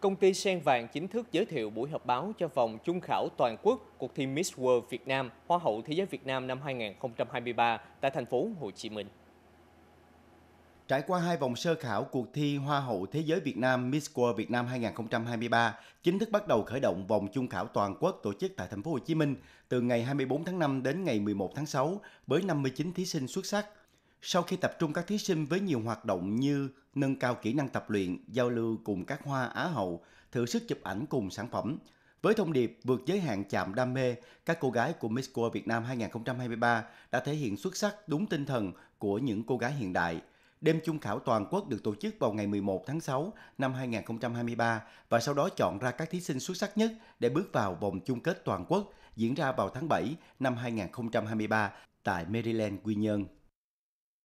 công ty Sen Vàng chính thức giới thiệu buổi họp báo cho vòng chung khảo toàn quốc cuộc thi Miss World Việt Nam, Hoa hậu Thế giới Việt Nam năm 2023 tại thành phố Hồ Chí Minh. Trải qua hai vòng sơ khảo cuộc thi Hoa hậu Thế giới Việt Nam Miss World Việt Nam 2023 chính thức bắt đầu khởi động vòng chung khảo toàn quốc tổ chức tại thành phố Hồ Chí Minh từ ngày 24 tháng 5 đến ngày 11 tháng 6 với 59 thí sinh xuất sắc. Sau khi tập trung các thí sinh với nhiều hoạt động như nâng cao kỹ năng tập luyện, giao lưu cùng các hoa Á hậu, thử sức chụp ảnh cùng sản phẩm. Với thông điệp vượt giới hạn chạm đam mê, các cô gái của Miss World Việt Nam 2023 đã thể hiện xuất sắc đúng tinh thần của những cô gái hiện đại. Đêm chung khảo toàn quốc được tổ chức vào ngày 11 tháng 6 năm 2023 và sau đó chọn ra các thí sinh xuất sắc nhất để bước vào vòng chung kết toàn quốc diễn ra vào tháng 7 năm 2023 tại Maryland, Quy Nhơn.